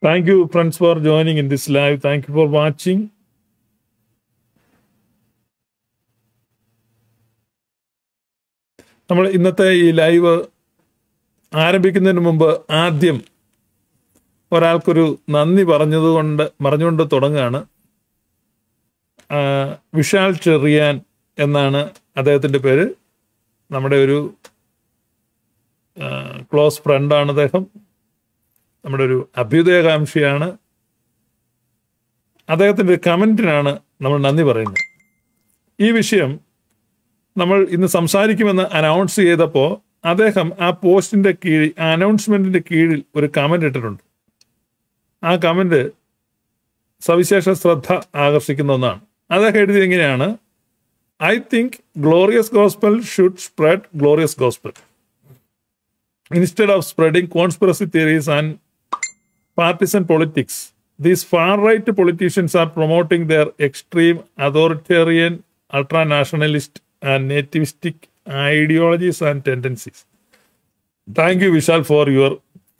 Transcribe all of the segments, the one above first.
Thank you, friends, for joining in this live. Thank you for watching. നമ്മൾ ഇന്നത്തെ ഈ live ആരംഭിക്കുന്നതിന് മുമ്പ് ആദ്യം ഒരാൾക്കൊരു നന്ദി പറഞ്ഞതുകൊണ്ട് പറഞ്ഞുകൊണ്ട് തുടങ്ങുകയാണ് വിശാൽ ചെറിയാൻ എന്നാണ് അദ്ദേഹത്തിൻ്റെ പേര് നമ്മുടെ ഒരു ക്ലോസ് ഫ്രണ്ടാണ് അദ്ദേഹം നമ്മുടെ ഒരു അഭ്യുദയകാംക്ഷിയാണ് അദ്ദേഹത്തിൻ്റെ കമൻറ്റിനാണ് നമ്മൾ നന്ദി പറയുന്നത് ഈ വിഷയം നമ്മൾ ഇന്ന് സംസാരിക്കുമെന്ന് അനൗൺസ് ചെയ്തപ്പോൾ അദ്ദേഹം ആ പോസ്റ്റിൻ്റെ കീഴിൽ ആ അനൗൺസ്മെൻറ്റിൻ്റെ കീഴിൽ ഒരു കമൻ്റ് ഇട്ടിട്ടുണ്ട് ആ കമൻ്റ് സവിശേഷ ശ്രദ്ധ ആകർഷിക്കുന്ന ഒന്നാണ് അദ്ദേഹം എഴുതിയത് എങ്ങനെയാണ് I think glorious gospel should spread glorious gospel instead of spreading conspiracy theories and partisan politics these far right politicians are promoting their extreme authoritarian ultra nationalist and nativistic ideologies and tendencies thank you Vishal for your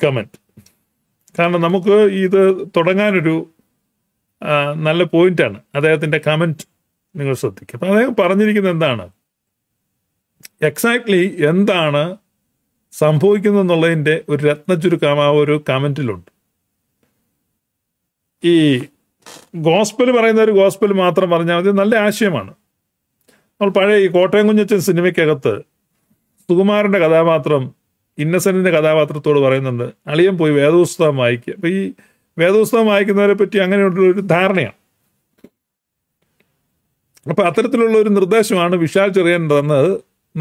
comment കാരണം നമുക്ക് ഇത് തുടങ്ങാനൊരു നല്ല പോയിന്റാണ് അദ്ദേഹത്തിൻ്റെ comment നിങ്ങൾ ശ്രദ്ധിക്കുക അപ്പം അദ്ദേഹം പറഞ്ഞിരിക്കുന്നത് എന്താണ് എക്സാക്ട്ലി എന്താണ് സംഭവിക്കുന്നതെന്നുള്ളതിൻ്റെ ഒരു രത്ന ചുരുക്കം ആ ഒരു കമൻറ്റിലുണ്ട് ഈ ഗോസ്പൽ പറയുന്ന ഒരു ഗോസ്പൽ മാത്രം പറഞ്ഞാൽ മതി നല്ല ആശയമാണ് നമ്മൾ പഴയ ഈ കോട്ടയം കുഞ്ഞച്ചൻ സിനിമയ്ക്കകത്ത് സുകുമാരൻ്റെ കഥാപാത്രം ഇന്നസെൻറ്റിൻ്റെ കഥാപാത്രത്തോട് പറയുന്നുണ്ട് അളിയൻ പോയി വേദപുസ്തകം വായിക്കുക അപ്പോൾ ഈ വേദപുസ്തകം വായിക്കുന്നവരെ പറ്റി അങ്ങനെയുള്ളൊരു ഒരു ധാരണയാണ് അപ്പോൾ അത്തരത്തിലുള്ള ഒരു നിർദ്ദേശമാണ് വിശാൽ ചെറിയൻ തന്നത്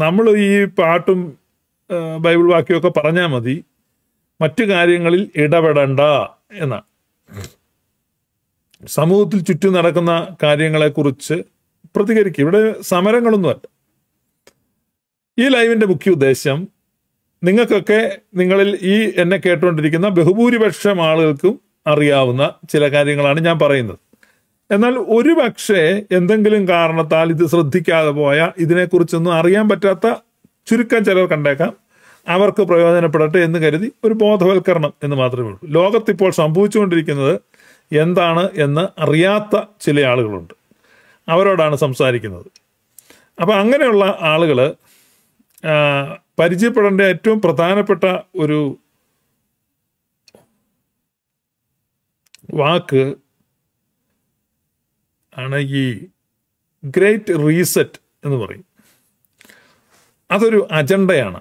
നമ്മൾ ഈ പാട്ടും ബൈബിൾ വാക്യമൊക്കെ പറഞ്ഞാൽ മതി മറ്റു കാര്യങ്ങളിൽ ഇടപെടണ്ട എന്നാണ് സമൂഹത്തിൽ ചുറ്റും നടക്കുന്ന കാര്യങ്ങളെക്കുറിച്ച് പ്രതികരിക്കുക ഇവിടെ സമരങ്ങളൊന്നുമല്ല ഈ ലൈവിൻ്റെ മുഖ്യ ഉദ്ദേശം നിങ്ങൾക്കൊക്കെ നിങ്ങളിൽ ഈ എന്നെ കേട്ടുകൊണ്ടിരിക്കുന്ന ബഹുഭൂരിപക്ഷം ആളുകൾക്കും അറിയാവുന്ന ചില കാര്യങ്ങളാണ് ഞാൻ പറയുന്നത് എന്നാൽ ഒരു പക്ഷേ എന്തെങ്കിലും കാരണത്താൽ ഇത് ശ്രദ്ധിക്കാതെ പോയ ഇതിനെക്കുറിച്ചൊന്നും അറിയാൻ പറ്റാത്ത ചുരുക്കം ചിലർ കണ്ടേക്കാം അവർക്ക് പ്രയോജനപ്പെടട്ടെ എന്ന് കരുതി ഒരു ബോധവൽക്കരണം എന്ന് മാത്രമേ ഉള്ളൂ ലോകത്തിപ്പോൾ സംഭവിച്ചുകൊണ്ടിരിക്കുന്നത് എന്താണ് എന്ന് അറിയാത്ത ചില ആളുകളുണ്ട് അവരോടാണ് സംസാരിക്കുന്നത് അപ്പോൾ അങ്ങനെയുള്ള ആളുകൾ പരിചയപ്പെടേണ്ട ഏറ്റവും പ്രധാനപ്പെട്ട ഒരു വാക്ക് ആണ് ഈ ഗ്രേറ്റ് റീസെറ്റ് എന്ന് പറയും അതൊരു അജണ്ടയാണ്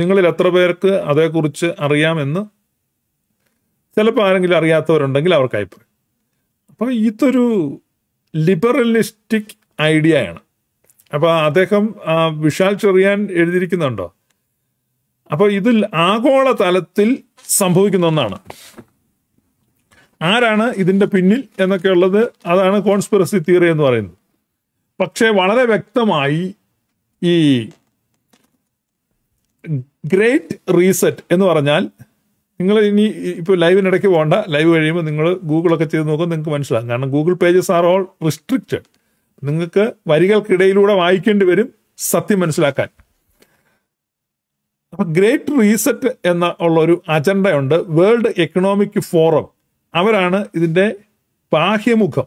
നിങ്ങളിൽ എത്ര പേർക്ക് അതേക്കുറിച്ച് അറിയാമെന്ന് ചിലപ്പോൾ ആരെങ്കിലും അറിയാത്തവരുണ്ടെങ്കിൽ അവർക്കായി പറയും അപ്പോൾ ഇതൊരു ലിബറലിസ്റ്റിക് ഐഡിയയാണ് അപ്പോൾ അദ്ദേഹം വിശാൽ ചെറിയാൻ എഴുതിയിരിക്കുന്നുണ്ടോ അപ്പോൾ ഇതിൽ ആഗോള തലത്തിൽ സംഭവിക്കുന്ന ഒന്നാണ് ആരാണ് ഇതിൻ്റെ പിന്നിൽ എന്നൊക്കെ ഉള്ളത് അതാണ് കോൺസ്പിറസി തിയറി എന്ന് പറയുന്നത് പക്ഷേ വളരെ വ്യക്തമായി ഈ ഗ്രേറ്റ് റീസെറ്റ് എന്ന് പറഞ്ഞാൽ നിങ്ങൾ ഇനി ഇപ്പോൾ ലൈവിനിടയ്ക്ക് പോകണ്ട ലൈവ് കഴിയുമ്പോൾ നിങ്ങൾ ഗൂഗിളൊക്കെ ചെയ്ത് നോക്കും നിങ്ങൾക്ക് മനസ്സിലാകും കാരണം Google pages are all restricted നിങ്ങൾക്ക് വരികൾക്കിടയിലൂടെ വായിക്കേണ്ടി വരും സത്യം മനസ്സിലാക്കാൻ അപ്പം ഗ്രേറ്റ് റീസെറ്റ് എന്ന ഉള്ളൊരു അജണ്ടയുണ്ട് വേൾഡ് എക്കണോമിക് ഫോറം അവരാണ് ഇതിൻ്റെ ബാഹ്യമുഖം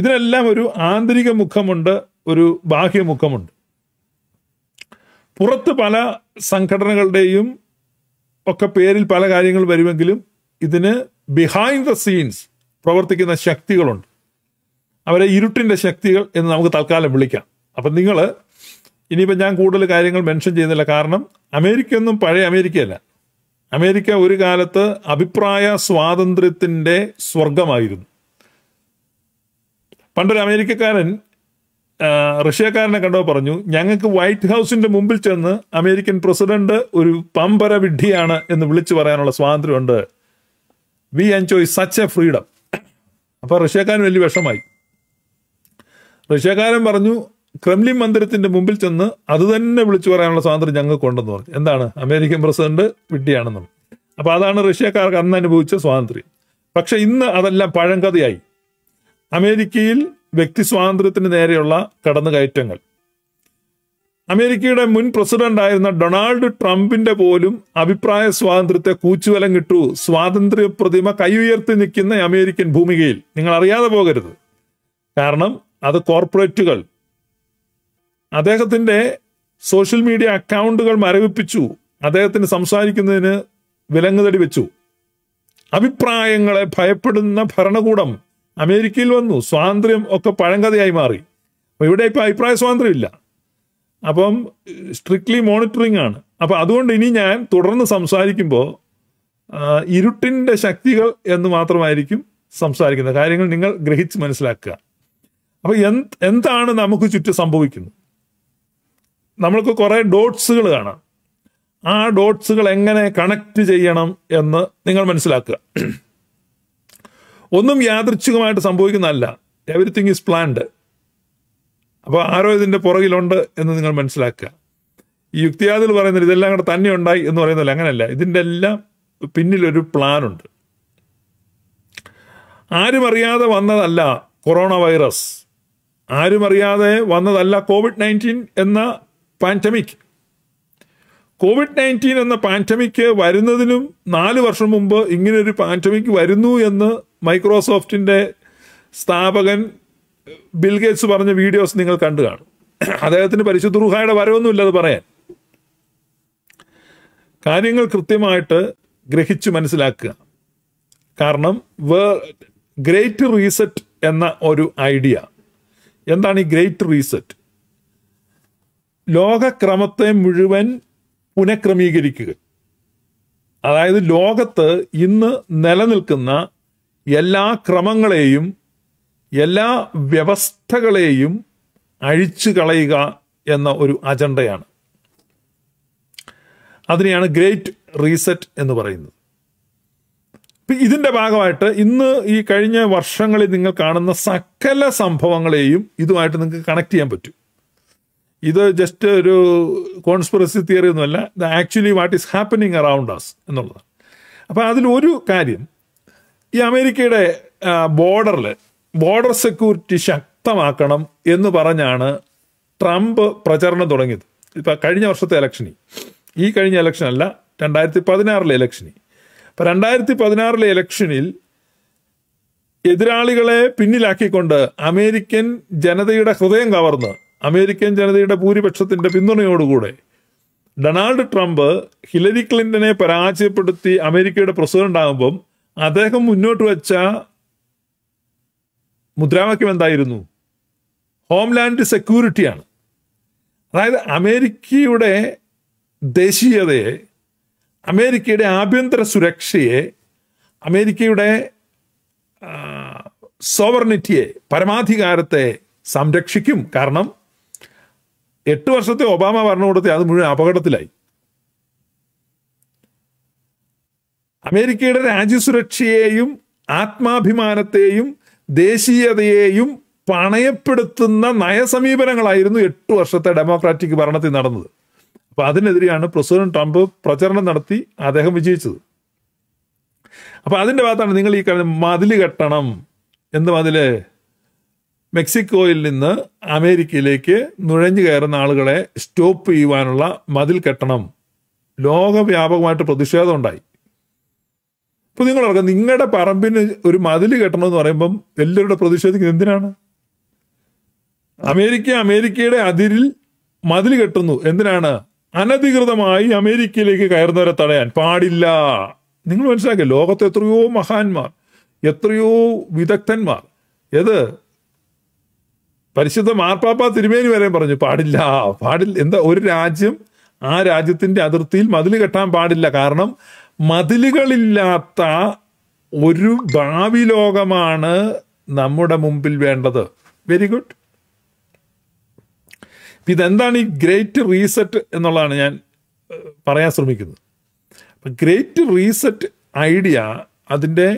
ഇതിനെല്ലാം ഒരു ആന്തരിക മുഖമുണ്ട് ഒരു ബാഹ്യമുഖമുണ്ട് പുറത്ത് പല സംഘടനകളുടെയും ഒക്കെ പേരിൽ പല കാര്യങ്ങൾ വരുമെങ്കിലും ഇതിന് ബിഹൈൻഡ് ദ സീൻസ് പ്രവർത്തിക്കുന്ന ശക്തികളുണ്ട് അവരെ ഇരുട്ടിൻ്റെ ശക്തികൾ എന്ന് നമുക്ക് തൽക്കാലം വിളിക്കാം അപ്പം നിങ്ങൾ ഇനിയിപ്പോൾ ഞാൻ കൂടുതൽ കാര്യങ്ങൾ മെൻഷൻ ചെയ്യുന്നില്ല കാരണം അമേരിക്ക ഒന്നും പഴയ അമേരിക്കയല്ല അമേരിക്ക ഒരു കാലത്ത് അഭിപ്രായ സ്വാതന്ത്ര്യത്തിൻ്റെ സ്വർഗമായിരുന്നു പണ്ടൊരു അമേരിക്കക്കാരൻ റഷ്യക്കാരനെ കണ്ടോ പറഞ്ഞു ഞങ്ങൾക്ക് വൈറ്റ് ഹൗസിന്റെ മുമ്പിൽ ചെന്ന് അമേരിക്കൻ പ്രസിഡന്റ് ഒരു പമ്പര വിഡ്ഢിയാണ് എന്ന് വിളിച്ചു പറയാനുള്ള സ്വാതന്ത്ര്യമുണ്ട് we enjoy such a freedom അപ്പോൾ റഷ്യക്കാരൻ വലിയ വിഷമായി റഷ്യക്കാരൻ പറഞ്ഞു ക്രെംലിൻ മന്ദിരത്തിന്റെ മുമ്പിൽ ചെന്ന് അത് തന്നെ വിളിച്ചു പറയാനുള്ള സ്വാതന്ത്ര്യം ഞങ്ങൾക്ക് ഉണ്ടെന്ന് പറഞ്ഞു എന്താണ് അമേരിക്കൻ പ്രസിഡന്റ് വിഡ്ഢിയാണെന്നും അപ്പോൾ അതാണ് റഷ്യക്കാർക്ക് അന്ന് അനുഭവിച്ച സ്വാതന്ത്ര്യം പക്ഷെ ഇന്ന് അതെല്ലാം പഴങ്കഥയായി അമേരിക്കയിൽ വ്യക്തി സ്വാതന്ത്ര്യത്തിന് നേരെയുള്ള കടന്നുകയറ്റങ്ങൾ അമേരിക്കയുടെ മുൻ പ്രസിഡന്റ് ആയിരുന്ന ഡൊണാൾഡ് ട്രംപിന്റെ പോലും അഭിപ്രായ സ്വാതന്ത്ര്യത്തെ കൂച്ചുവലം കിട്ടു സ്വാതന്ത്ര്യ പ്രതിമ കൈയുയർത്തി നിൽക്കുന്ന അമേരിക്കൻ ഭൂമികയിൽ നിങ്ങൾ അറിയാതെ പോകരുത് കാരണം അത് കോർപ്പറേറ്റുകൾ അദ്ദേഹത്തിന്റെ സോഷ്യൽ മീഡിയ അക്കൗണ്ടുകൾ മരവിപ്പിച്ചു അദ്ദേഹത്തിന് സംസാരിക്കുന്നതിന് വിലങ്ങുതടി വെച്ചു അഭിപ്രായങ്ങളെ ഭയപ്പെടുന്ന ഭരണകൂടം അമേരിക്കയിൽ വന്നു സ്വാതന്ത്ര്യം ഒക്കെ പഴങ്കഥയായി മാറി അപ്പോൾ ഇവിടെ ഇപ്പോൾ അഭിപ്രായ സ്വാതന്ത്ര്യമില്ല അപ്പം സ്ട്രിക്ട്ലി മോണിറ്ററിംഗ് ആണ് അപ്പം അതുകൊണ്ട് ഇനി ഞാൻ തുടർന്ന് സംസാരിക്കുമ്പോൾ ഇരുട്ടിൻ്റെ ശക്തികൾ എന്ന് മാത്രമായിരിക്കും സംസാരിക്കുന്നത് കാര്യങ്ങൾ നിങ്ങൾ ഗ്രഹിച്ച് മനസ്സിലാക്കുക അപ്പോൾ എന്ത് എന്താണ് നമുക്ക് ചുറ്റും സംഭവിക്കുന്നത് നമ്മൾക്ക് കുറേ ഡോട്ട്സുകൾ കാണാം ആ ഡോട്ട്സുകൾ എങ്ങനെ കണക്ട് ചെയ്യണം എന്ന് നിങ്ങൾ മനസ്സിലാക്കുക ഒന്നും യാദൃച്ഛികമായിട്ട് സംഭവിക്കുന്നതല്ല എവരിത്തിങ് ഈസ് പ്ലാൻഡ് അപ്പോൾ ആരോ ഇതിൻ്റെ പുറകിലുണ്ട് എന്ന് നിങ്ങൾ മനസ്സിലാക്കുക ഈ യുക്തിയാദിൽ പറയുന്നത് ഇതെല്ലാം കൂടെ തന്നെ ഉണ്ടായി എന്ന് പറയുന്നില്ല അങ്ങനെയല്ല ഇതിൻ്റെ എല്ലാം പിന്നിലൊരു പ്ലാനുണ്ട് ആരും അറിയാതെ വന്നതല്ല കൊറോണ വൈറസ് ആരും അറിയാതെ വന്നതല്ല കോവിഡ് നയൻറ്റീൻ എന്ന പാൻഡമിക് കോവിഡ് നയൻറ്റീൻ എന്ന പാൻഡമിക് വരുന്നതിനും നാല് വർഷം മുമ്പ് ഇങ്ങനൊരു പാൻഡമിക് വരുന്നു എന്ന് മൈക്രോസോഫ്റ്റിൻ്റെ സ്ഥാപകൻ ബിൽ ഗേറ്റ്സ് പറഞ്ഞ വീഡിയോസ് നിങ്ങൾ കണ്ടു കാണും അദ്ദേഹത്തിന് പരിശുദ്ധ റുഹായുടെ വരവൊന്നുമില്ല അത് പറയാൻ കാര്യങ്ങൾ കൃത്യമായിട്ട് ഗ്രഹിച്ച് മനസ്സിലാക്കുക കാരണം വേ ഗ്രേറ്റ് റീസെറ്റ് എന്ന ഒരു ഐഡിയ എന്താണ് ഈ ഗ്രേറ്റ് റീസെറ്റ് ലോകക്രമത്തെ മുഴുവൻ പുനഃക്രമീകരിക്കുക അതായത് ലോകത്ത് ഇന്ന് നിലനിൽക്കുന്ന എല്ലാ ക്രമങ്ങളെയും എല്ലാ വ്യവസ്ഥകളെയും അഴിച്ചു കളയുക എന്ന ഒരു അജണ്ടയാണ് അതിനെയാണ് ഗ്രേറ്റ് റീസെറ്റ് എന്ന് പറയുന്നത് ഇതിൻ്റെ ഭാഗമായിട്ട് ഇന്ന് ഈ കഴിഞ്ഞ വർഷങ്ങളിൽ നിങ്ങൾ കാണുന്ന സകല സംഭവങ്ങളെയും ഇതുമായിട്ട് നിങ്ങൾക്ക് കണക്ട് ചെയ്യാൻ പറ്റും ഇത് ജസ്റ്റ് ഒരു കോൺസ്പിറസി തിയറി ഒന്നുമല്ല the actually what is happening around us എന്നുള്ളതാണ് അപ്പോൾ അതിലൊരു കാര്യം ഈ അമേരിക്കയുടെ ബോർഡറിൽ ബോർഡർ സെക്യൂരിറ്റി ശക്തമാക്കണം എന്ന് പറഞ്ഞാണ് ട്രംപ് പ്രചരണം തുടങ്ങിയത് ഇപ്പം കഴിഞ്ഞ വർഷത്തെ ഇലക്ഷനിൽ ഈ കഴിഞ്ഞ ഇലക്ഷനല്ല രണ്ടായിരത്തി പതിനാറിലെ ഇലക്ഷനിൽ അപ്പം രണ്ടായിരത്തി പതിനാറിലെ ഇലക്ഷനിൽ എതിരാളികളെ പിന്നിലാക്കിക്കൊണ്ട് അമേരിക്കൻ ജനതയുടെ ഹൃദയം കവർന്ന് അമേരിക്കൻ ജനതയുടെ ഭൂരിപക്ഷത്തിൻ്റെ പിന്തുണയോടുകൂടെ ഡൊണാൾഡ് ട്രംപ് ഹിലരി ക്ലിൻ്റനെ പരാജയപ്പെടുത്തി അമേരിക്കയുടെ പ്രസിഡന്റ് ആകുമ്പം അദ്ദേഹം മുന്നോട്ട് വെച്ച മുദ്രാവാക്യം എന്തായിരുന്നു ഹോംലാൻഡ് സെക്യൂരിറ്റിയാണ് അതായത് അമേരിക്കയുടെ ദേശീയതയെ അമേരിക്കയുടെ ആഭ്യന്തര സുരക്ഷയെ അമേരിക്കയുടെ സോവർണിറ്റിയെ പരമാധികാരത്തെ സംരക്ഷിക്കും കാരണം എട്ട് വർഷത്തെ ഒബാമ ഭരണകൂടത്തെ അത് മുഴുവൻ അപകടത്തിലായി അമേരിക്കയുടെ രാജ്യസുരക്ഷയെയും ആത്മാഭിമാനത്തെയും ദേശീയതയെയും പണയപ്പെടുത്തുന്ന നയസമീപനങ്ങളായിരുന്നു എട്ട് വർഷത്തെ ഡെമോക്രാറ്റിക് ഭരണത്തിൽ നടന്നത് അപ്പോൾ അതിനെതിരെയാണ് പ്രസിഡന്റ് ട്രംപ് പ്രചരണം നടത്തി അദ്ദേഹം വിജയിച്ചത് അപ്പോൾ അതിൻ്റെ ഭാഗത്താണ് നിങ്ങൾ ഈ മതിൽ കെട്ടണം എന്ത് മതില് മെക്സിക്കോയിൽ നിന്ന് അമേരിക്കയിലേക്ക് നുഴഞ്ഞു കയറുന്ന ആളുകളെ സ്റ്റോപ്പ് ചെയ്യുവാനുള്ള മതിൽ കെട്ടണം ലോകവ്യാപകമായിട്ട് പ്രതിഷേധം ഉണ്ടായി നിങ്ങൾ ഓർക്കാം നിങ്ങളുടെ പറമ്പിന് ഒരു മതിൽ കെട്ടണം എന്ന് പറയുമ്പം എല്ലാവരുടെ പ്രതിഷേധിക്കുന്നത് എന്തിനാണ് അമേരിക്ക അമേരിക്കയുടെ അതിരിൽ മതിൽ കെട്ടുന്നു എന്തിനാണ് അനധികൃതമായി അമേരിക്കയിലേക്ക് കയറുന്നവരെ തടയാൻ പാടില്ല നിങ്ങൾ മനസ്സിലാക്കിയ ലോകത്ത് എത്രയോ മഹാന്മാർ എത്രയോ വിദഗ്ധന്മാർ ഏത് പരിശുദ്ധ മാർപ്പാപ്പ തിരുമേനി വരെ പറഞ്ഞു പാടില്ല പാടില്ല എന്താ ഒരു രാജ്യം ആ രാജ്യത്തിൻ്റെ അതിർത്തിയിൽ മതിൽ കെട്ടാൻ പാടില്ല കാരണം മതിലുകളില്ലാത്ത ഒരു ഭാവി ലോകമാണ് നമ്മുടെ മുമ്പിൽ വേണ്ടത് വെരി ഗുഡ് ഇതെന്താണ് ഈ ഗ്രേറ്റ് റീസെറ്റ് എന്നുള്ളതാണ് ഞാൻ പറയാൻ ശ്രമിക്കുന്നത് ഗ്രേറ്റ് റീസെറ്റ് ഐഡിയ അതിൻ്റെ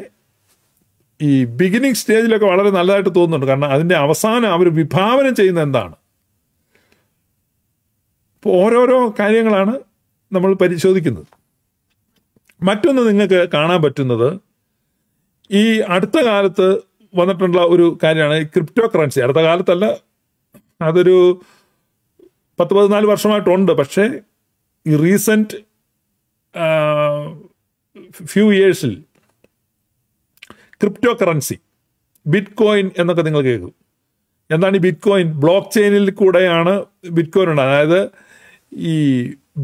ഈ ബിഗിനിങ് സ്റ്റേജിലൊക്കെ വളരെ നല്ലതായിട്ട് തോന്നുന്നുണ്ട് കാരണം അതിൻ്റെ അവസാനം അവർ വിഭാവനം ചെയ്യുന്ന എന്താണ് ഇപ്പോൾ ഓരോരോ കാര്യങ്ങളാണ് നമ്മൾ പരിശോധിക്കുന്നത് മറ്റൊന്ന് നിങ്ങൾക്ക് കാണാൻ പറ്റുന്നത് ഈ അടുത്ത കാലത്ത് വന്നിട്ടുള്ള ഒരു കാര്യമാണ് ക്രിപ്റ്റോ കറൻസി അടുത്ത കാലത്തല്ല അതൊരു പത്ത് പതിനാല് വർഷമായിട്ടുണ്ട് പക്ഷേ ഈ റീസെൻറ്റ് ഫ്യൂ ഇയേഴ്സിൽ ക്രിപ്റ്റോ കറൻസി ബിറ്റ് കോയിൻ എന്നൊക്കെ നിങ്ങൾ കേൾക്കും എന്താണ് ഈ ബിറ്റ് കോയിൻ ബ്ലോക്ക് ചെയിനിൽ കൂടെയാണ് ബിറ്റ് കോയിൻ ഉണ്ടാകുന്നത് അതായത് ഈ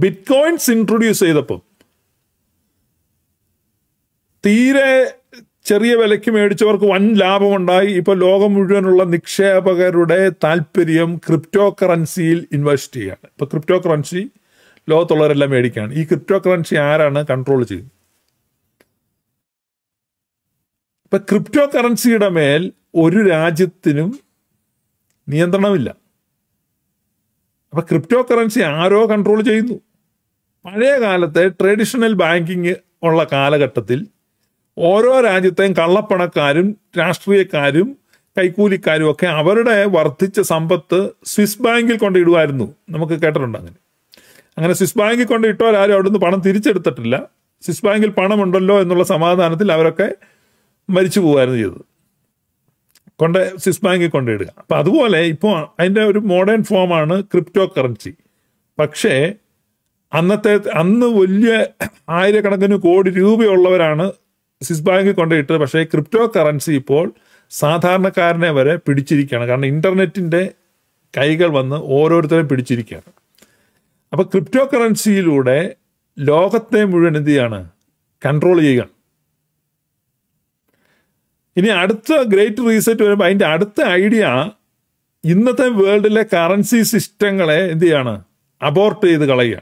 ബിറ്റ് കോയിൻസ് ഇൻട്രൊഡ്യൂസ് ചെയ്തപ്പം തീരെ ചെറിയ വിലയ്ക്ക് മേടിച്ചവർക്ക് വൻ ലാഭമുണ്ടായി ഇപ്പോൾ ലോകം മുഴുവനുള്ള നിക്ഷേപകരുടെ താല്പര്യം ക്രിപ്റ്റോ കറൻസിയിൽ ഇൻവെസ്റ്റ് ചെയ്യുകയാണ് ഇപ്പോൾ ക്രിപ്റ്റോ കറൻസി ലോകത്തുള്ളവരെല്ലാം മേടിക്കുകയാണ് ഈ ക്രിപ്റ്റോ കറൻസി ആരാണ് കൺട്രോൾ ചെയ്യുന്നത് ഇപ്പം ക്രിപ്റ്റോ കറൻസിയുടെ മേൽ ഒരു രാജ്യത്തിനും നിയന്ത്രണമില്ല അപ്പം ക്രിപ്റ്റോ കറൻസി ആരോ കൺട്രോൾ ചെയ്യുന്നു പഴയ കാലത്തെ ട്രഡീഷണൽ ബാങ്കിങ് ഉള്ള കാലഘട്ടത്തിൽ ഓരോ രാജ്യത്തെയും കള്ളപ്പണക്കാരും രാഷ്ട്രീയക്കാരും കൈക്കൂലിക്കാരും ഒക്കെ അവരുടെ വർദ്ധിച്ച സമ്പത്ത് സ്വിസ് ബാങ്കിൽ കൊണ്ട് ഇടുമായിരുന്നു നമുക്ക് കേട്ടിട്ടുണ്ട് അങ്ങനെ അങ്ങനെ സ്വിസ് ബാങ്കിൽ കൊണ്ട് അവിടെ അവിടുന്ന് പണം തിരിച്ചെടുത്തിട്ടില്ല സ്വിസ് ബാങ്കിൽ പണമുണ്ടല്ലോ എന്നുള്ള സമാധാനത്തിൽ അവരൊക്കെ മരിച്ചു പോകുമായിരുന്നു ചെയ്തത് കൊണ്ട് സ്വിസ് ബാങ്കിൽ കൊണ്ടിടുക അപ്പം അതുപോലെ ഇപ്പോൾ അതിൻ്റെ ഒരു മോഡേൺ ഫോമാണ് ക്രിപ്റ്റോ കറൻസി പക്ഷേ അന്നത്തെ അന്ന് വലിയ ആയിരക്കണക്കിന് കോടി രൂപയുള്ളവരാണ് സ്വിസ് ബാങ്കിൽ കൊണ്ടിട്ടത് പക്ഷേ ക്രിപ്റ്റോ കറൻസി ഇപ്പോൾ സാധാരണക്കാരനെ വരെ പിടിച്ചിരിക്കുകയാണ് കാരണം ഇൻ്റർനെറ്റിൻ്റെ കൈകൾ വന്ന് ഓരോരുത്തരും പിടിച്ചിരിക്കുകയാണ് അപ്പോൾ ക്രിപ്റ്റോ കറൻസിയിലൂടെ ലോകത്തെ മുഴുവൻ എന്ത് ചെയ്യാണ് കൺട്രോൾ ചെയ്യുകയാണ് ഇനി അടുത്ത ഗ്രേറ്റ് റീസെറ്റ് വരുമ്പോൾ അതിൻ്റെ അടുത്ത ഐഡിയ ഇന്നത്തെ വേൾഡിലെ കറൻസി സിസ്റ്റങ്ങളെ എന്ത് ചെയ്യാണ് അബോർട്ട് ചെയ്ത് കളയുക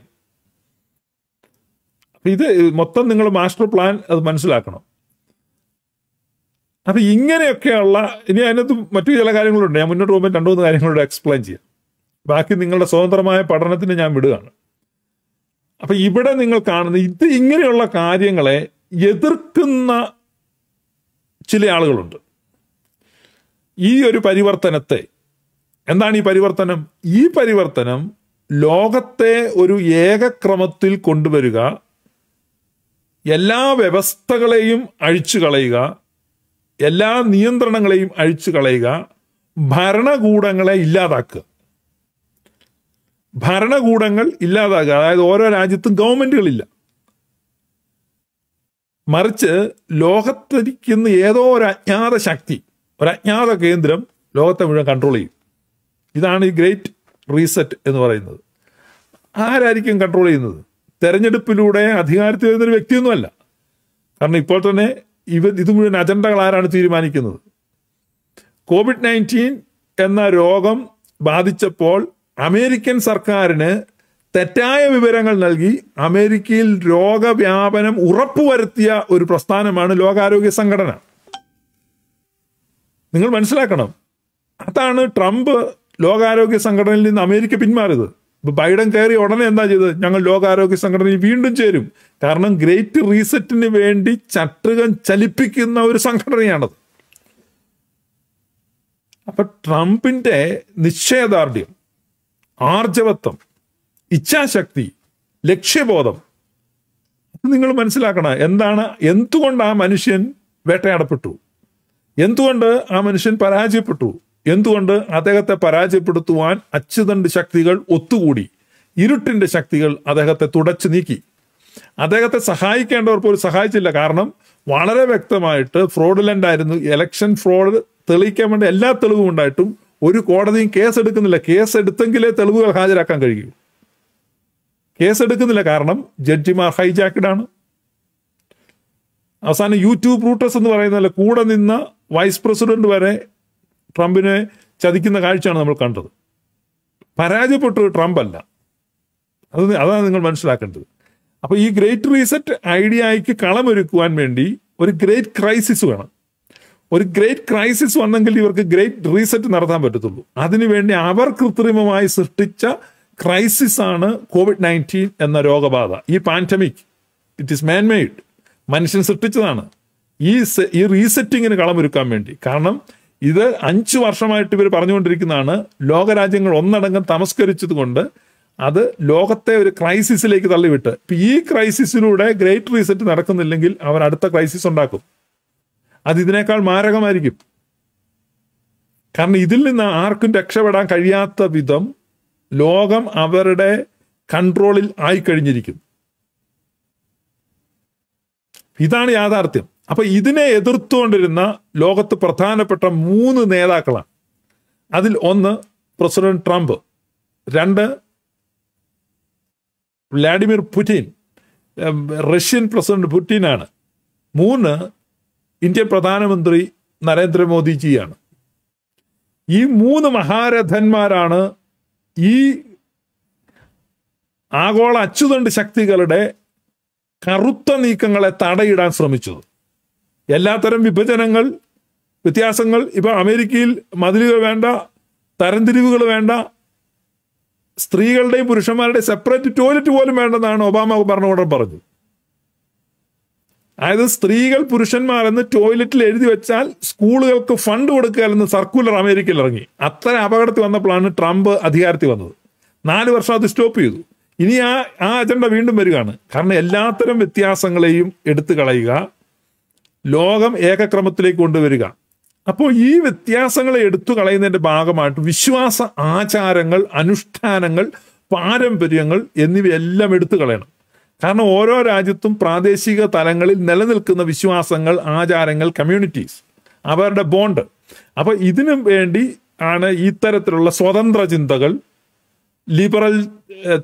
അപ്പം ഇത് മൊത്തം നിങ്ങൾ മാസ്റ്റർ പ്ലാൻ അത് മനസ്സിലാക്കണം അപ്പം ഇങ്ങനെയൊക്കെയുള്ള ഇനി അതിനകത്ത് മറ്റു ചില കാര്യങ്ങളുണ്ട് ഞാൻ മുന്നോട്ട് പോകുമ്പോൾ രണ്ടു മൂന്ന് കാര്യങ്ങളോട് എക്സ്പ്ലെയിൻ ചെയ്യാം ബാക്കി നിങ്ങളുടെ സ്വതന്ത്രമായ പഠനത്തിന് ഞാൻ വിടുകയാണ് അപ്പം ഇവിടെ നിങ്ങൾ കാണുന്ന ഇത് ഇങ്ങനെയുള്ള കാര്യങ്ങളെ എതിർക്കുന്ന ചില ആളുകളുണ്ട് ഈ ഒരു പരിവർത്തനത്തെ എന്താണ് ഈ പരിവർത്തനം ഈ പരിവർത്തനം ലോകത്തെ ഒരു ഏകക്രമത്തിൽ കൊണ്ടുവരിക എല്ലാ വ്യവസ്ഥകളെയും അഴിച്ചു കളയുക എല്ലാ നിയന്ത്രണങ്ങളെയും അഴിച്ചു കളയുക ഭരണകൂടങ്ങളെ ഇല്ലാതാക്കുക ഭരണകൂടങ്ങൾ ഇല്ലാതാക്കുക അതായത് ഓരോ രാജ്യത്തും ഗവൺമെൻറ്റുകളില്ല മറിച്ച് ലോകത്തിരിക്കുന്ന ഏതോ ഒരു അജ്ഞാത ശക്തി ഒരു അജ്ഞാത കേന്ദ്രം ലോകത്തെ മുഴുവൻ കൺട്രോൾ ചെയ്യും ഇതാണ് ഈ ഗ്രേറ്റ് റീസെറ്റ് എന്ന് പറയുന്നത് ആരായിരിക്കും കൺട്രോൾ ചെയ്യുന്നത് തെരഞ്ഞെടുപ്പിലൂടെ അധികാരത്തിൽ വരുന്നൊരു വ്യക്തിയൊന്നുമല്ല കാരണം ഇപ്പോൾ തന്നെ ഇവ ഇത് മുഴുവൻ അജണ്ടകൾ ആരാണ് തീരുമാനിക്കുന്നത് കോവിഡ് നയൻറ്റീൻ എന്ന രോഗം ബാധിച്ചപ്പോൾ അമേരിക്കൻ സർക്കാരിന് തെറ്റായ വിവരങ്ങൾ നൽകി അമേരിക്കയിൽ രോഗവ്യാപനം ഉറപ്പുവരുത്തിയ ഒരു പ്രസ്ഥാനമാണ് ലോകാരോഗ്യ സംഘടന നിങ്ങൾ മനസ്സിലാക്കണം അതാണ് ട്രംപ് ലോകാരോഗ്യ സംഘടനയിൽ നിന്ന് അമേരിക്ക പിന്മാറിയത് ബൈഡൻ കയറി ഉടനെ എന്താ ചെയ്തത് ഞങ്ങൾ ലോകാരോഗ്യ സംഘടനയിൽ വീണ്ടും ചേരും കാരണം ഗ്രേറ്റ് റീസെറ്റിന് വേണ്ടി ചട്ടുകം ചലിപ്പിക്കുന്ന ഒരു സംഘടനയാണത് അപ്പം ട്രംപിന്റെ നിശ്ചയദാർഢ്യം ആർജവത്വം ഇച്ഛാശക്തി ലക്ഷ്യബോധം നിങ്ങൾ മനസ്സിലാക്കണം എന്താണ് എന്തുകൊണ്ട് ആ മനുഷ്യൻ വേട്ടയാടപ്പെട്ടു എന്തുകൊണ്ട് ആ മനുഷ്യൻ പരാജയപ്പെട്ടു എന്തുകൊണ്ട് അദ്ദേഹത്തെ പരാജയപ്പെടുത്തുവാൻ അച്യുതന്റെ ശക്തികൾ ഒത്തുകൂടി ഇരുട്ടിന്റെ ശക്തികൾ അദ്ദേഹത്തെ തുടച്ചു നീക്കി അദ്ദേഹത്തെ സഹായിക്കേണ്ടവർ പോലും സഹായിച്ചില്ല കാരണം വളരെ വ്യക്തമായിട്ട് ഫ്രോഡുലൻ്റ് ആയിരുന്നു ഇലക്ഷൻ ഫ്രോഡ് തെളിയിക്കാൻ വേണ്ടി എല്ലാ തെളിവും ഉണ്ടായിട്ടും ഒരു കോടതിയും കേസ് എടുക്കുന്നില്ല കേസ് എടുത്തെങ്കിലേ തെളിവുകൾ ഹാജരാക്കാൻ കഴിയൂ കേസെടുക്കുന്നില്ല കാരണം ജഡ്ജിമാർ ഹൈജാക്കഡ് ആണ് അവസാനം യൂട്യൂബ് റൂട്ടേഴ്സ് എന്ന് പറയുന്നതല്ല കൂടെ നിന്ന വൈസ് പ്രസിഡന്റ് വരെ ട്രംപിനെ ചതിക്കുന്ന കാഴ്ചയാണ് നമ്മൾ കണ്ടത് പരാജയപ്പെട്ടു ട്രംപ് അല്ല അത് അതാണ് നിങ്ങൾ മനസ്സിലാക്കേണ്ടത് അപ്പോൾ ഈ ഗ്രേറ്റ് റീസെറ്റ് ഐഡിയയ്ക്ക് കളമൊരുക്കുവാൻ വേണ്ടി ഒരു ഗ്രേറ്റ് ക്രൈസിസ് വേണം ഒരു ഗ്രേറ്റ് ക്രൈസിസ് വന്നെങ്കിൽ ഇവർക്ക് ഗ്രേറ്റ് റീസെറ്റ് നടത്താൻ പറ്റത്തുള്ളൂ അതിനുവേണ്ടി അവർ കൃത്രിമമായി സൃഷ്ടിച്ച ക്രൈസിസ് ആണ് കോവിഡ് നയൻറ്റീൻ എന്ന രോഗബാധ ഈ pandemic it is man made മനുഷ്യൻ സൃഷ്ടിച്ചതാണ് ഈ ഈ റീസെറ്റിങ്ങിന് കളമൊരുക്കാൻ വേണ്ടി കാരണം ഇത് അഞ്ച് വർഷമായിട്ട് ഇവർ പറഞ്ഞുകൊണ്ടിരിക്കുന്നതാണ് ലോകരാജ്യങ്ങൾ ഒന്നടങ്കം തമസ്കരിച്ചത് കൊണ്ട് അത് ലോകത്തെ ഒരു ക്രൈസിസിലേക്ക് തള്ളിവിട്ട് ഇപ്പം ഈ ക്രൈസിസിലൂടെ ഗ്രേറ്റ് റീസെറ്റ് നടക്കുന്നില്ലെങ്കിൽ അവർ അടുത്ത ക്രൈസിസ് ഉണ്ടാക്കും അത് ഇതിനേക്കാൾ മാരകമായിരിക്കും കാരണം ഇതിൽ നിന്ന് ആർക്കും രക്ഷപ്പെടാൻ കഴിയാത്ത വിധം ലോകം അവരുടെ കൺട്രോളിൽ ആയിക്കഴിഞ്ഞിരിക്കും ഇതാണ് യാഥാർത്ഥ്യം അപ്പൊ ഇതിനെ എതിർത്തുകൊണ്ടിരുന്ന ലോകത്ത് പ്രധാനപ്പെട്ട മൂന്ന് നേതാക്കളാണ് അതിൽ ഒന്ന് പ്രസിഡന്റ് ട്രംപ് രണ്ട് വ്ളാഡിമിർ പുടിൻ റഷ്യൻ പ്രസിഡന്റ് പുടിനാണ് മൂന്ന് ഇന്ത്യൻ പ്രധാനമന്ത്രി നരേന്ദ്രമോദിജിയാണ് ഈ മൂന്ന് മഹാരഥന്മാരാണ് ഈ ആഗോള അച്ചുതണ്ട് ശക്തികളുടെ കറുത്ത നീക്കങ്ങളെ തടയിടാൻ ശ്രമിച്ചത് എല്ലാത്തരം വിഭജനങ്ങൾ വ്യത്യാസങ്ങൾ ഇപ്പം അമേരിക്കയിൽ മതിലുകൾ വേണ്ട തരംതിരിവുകൾ വേണ്ട സ്ത്രീകളുടെയും പുരുഷന്മാരുടെയും സെപ്പറേറ്റ് ടോയ്ലറ്റ് പോലും വേണ്ടെന്നാണ് ഒബാമ ഭരണകൂടം പറഞ്ഞത് അതായത് സ്ത്രീകൾ പുരുഷന്മാരെന്ന് ടോയ്ലറ്റിൽ എഴുതി വെച്ചാൽ സ്കൂളുകൾക്ക് ഫണ്ട് കൊടുക്കുക എന്ന് സർക്കുലർ അമേരിക്കയിൽ ഇറങ്ങി അത്ര അപകടത്തിൽ വന്നപ്പോഴാണ് ട്രംപ് അധികാരത്തിൽ വന്നത് നാല് വർഷം അത് സ്റ്റോപ്പ് ചെയ്തു ഇനി ആ ആ അജണ്ട വീണ്ടും വരികയാണ് കാരണം എല്ലാത്തരം വ്യത്യാസങ്ങളെയും എടുത്തു കളയുക ലോകം ഏകക്രമത്തിലേക്ക് കൊണ്ടുവരിക അപ്പോൾ ഈ വ്യത്യാസങ്ങളെ എടുത്തു കളയുന്നതിൻ്റെ ഭാഗമായിട്ട് വിശ്വാസ ആചാരങ്ങൾ അനുഷ്ഠാനങ്ങൾ പാരമ്പര്യങ്ങൾ എന്നിവയെല്ലാം എടുത്തു കളയണം കാരണം ഓരോ രാജ്യത്തും പ്രാദേശിക തലങ്ങളിൽ നിലനിൽക്കുന്ന വിശ്വാസങ്ങൾ ആചാരങ്ങൾ കമ്മ്യൂണിറ്റീസ് അവരുടെ ബോണ്ട് അപ്പോൾ ഇതിനു വേണ്ടി ആണ് ഇത്തരത്തിലുള്ള സ്വതന്ത്ര ചിന്തകൾ ലിബറൽ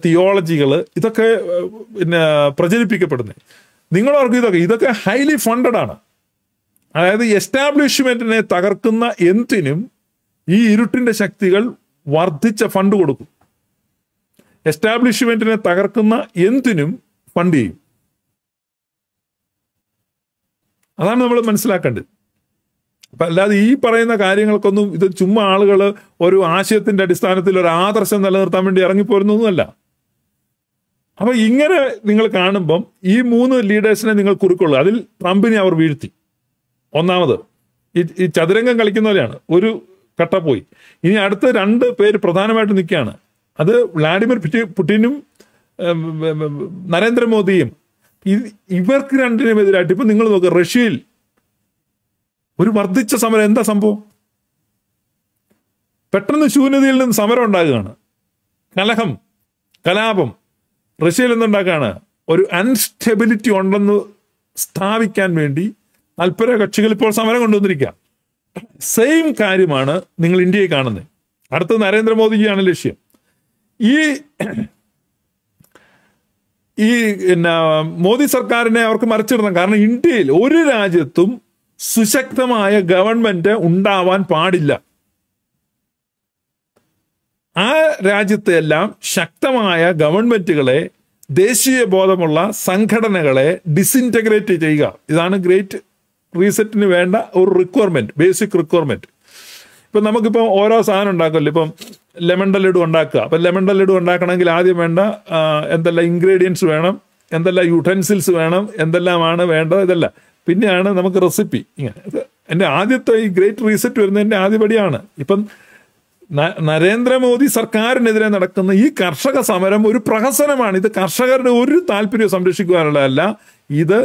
തിയോളജികൾ ഇതൊക്കെ പിന്നെ പ്രചരിപ്പിക്കപ്പെടുന്നത് നിങ്ങളവർക്ക് ഇതൊക്കെ ഇതൊക്കെ ഹൈലി ഫണ്ടഡ് ആണ് അതായത് എസ്റ്റാബ്ലിഷ്മെന്റിനെ തകർക്കുന്ന എന്തിനും ഈ ഇരുട്ടിന്റെ ശക്തികൾ വർദ്ധിച്ച ഫണ്ട് കൊടുക്കും എസ്റ്റാബ്ലിഷ്മെന്റിനെ തകർക്കുന്ന എന്തിനും ഫണ്ട് ചെയ്യും അതാണ് നമ്മൾ മനസ്സിലാക്കേണ്ടത് അപ്പം അല്ലാതെ ഈ പറയുന്ന കാര്യങ്ങൾക്കൊന്നും ഇത് ചുമ്മാ ആളുകൾ ഒരു ആശയത്തിന്റെ അടിസ്ഥാനത്തിൽ ഒരു ആദർശം നിലനിർത്താൻ വേണ്ടി ഇറങ്ങിപ്പോരുന്നൊന്നുമല്ല അപ്പം ഇങ്ങനെ നിങ്ങൾ കാണുമ്പം ഈ മൂന്ന് ലീഡേഴ്സിനെ നിങ്ങൾ കുറിക്കൊള്ളു അതിൽ ട്രംപിനെ അവർ വീഴ്ത്തി ഒന്നാമത് ഈ ചതുരംഗം കളിക്കുന്നവരെയാണ് ഒരു കട്ട പോയി ഇനി അടുത്ത രണ്ട് പേര് പ്രധാനമായിട്ട് നിൽക്കുകയാണ് അത് വ്ളാഡിമിർ പുട്ടിനും നരേന്ദ്രമോദിയും ഇവർക്ക് രണ്ടിനും എതിരായിട്ട് ഇപ്പം നിങ്ങൾ നോക്ക് റഷ്യയിൽ ഒരു വർദ്ധിച്ച സമരം എന്താ സംഭവം പെട്ടെന്ന് ശൂന്യതയിൽ നിന്ന് സമരം ഉണ്ടാകുകയാണ് കലഹം കലാപം റഷ്യയിൽ എന്തുണ്ടാക്കുകയാണ് ഒരു അൺസ്റ്റെബിലിറ്റി ഉണ്ടെന്ന് സ്ഥാപിക്കാൻ വേണ്ടി താല്പര്യ കക്ഷികൾ ഇപ്പോൾ സമരം കൊണ്ടുവന്നിരിക്കുക സെയിം കാര്യമാണ് നിങ്ങൾ ഇന്ത്യയെ കാണുന്നത് അടുത്ത നരേന്ദ്രമോദിജിയാണ് ലക്ഷ്യം ഈ ഈ പിന്നെ മോദി സർക്കാരിനെ അവർക്ക് മറിച്ചിടണം കാരണം ഇന്ത്യയിൽ ഒരു രാജ്യത്തും സുശക്തമായ ഗവൺമെന്റ് ഉണ്ടാവാൻ പാടില്ല ആ രാജ്യത്തെല്ലാം ശക്തമായ ഗവൺമെന്റുകളെ ദേശീയ ബോധമുള്ള സംഘടനകളെ ഡിസിൻറ്റഗ്രേറ്റ് ചെയ്യുക ഇതാണ് ഗ്രേറ്റ് റീസെറ്റിന് വേണ്ട ഒരു റിക്വയർമെന്റ് ബേസിക് റിക്വയർമെന്റ് ഇപ്പം നമുക്കിപ്പം ഓരോ സാധനം ഉണ്ടാക്കുമല്ലോ ഇപ്പം ലെമണ്ട ലഡു ഉണ്ടാക്കുക അപ്പം ലെമണ്ട ലഡു ഉണ്ടാക്കണമെങ്കിൽ ആദ്യം വേണ്ട എന്തെല്ലാം ഇൻഗ്രീഡിയൻസ് വേണം എന്തെല്ലാം യുട്ടൻസിൽസ് വേണം എന്തെല്ലാമാണ് വേണ്ടത് ഇതെല്ലാം പിന്നെയാണ് നമുക്ക് റെസിപ്പി ഇങ്ങനെ എൻ്റെ ആദ്യത്തെ ഈ ഗ്രേറ്റ് റീസെറ്റ് വരുന്നതിൻ്റെ ആദ്യപടിയാണ് ഇപ്പം നരേന്ദ്രമോദി സർക്കാരിനെതിരെ നടക്കുന്ന ഈ കർഷക സമരം ഒരു പ്രഹസനമാണ് ഇത് കർഷകരുടെ ഒരു താല്പര്യം സംരക്ഷിക്കുവാനുള്ളതല്ല ഇത്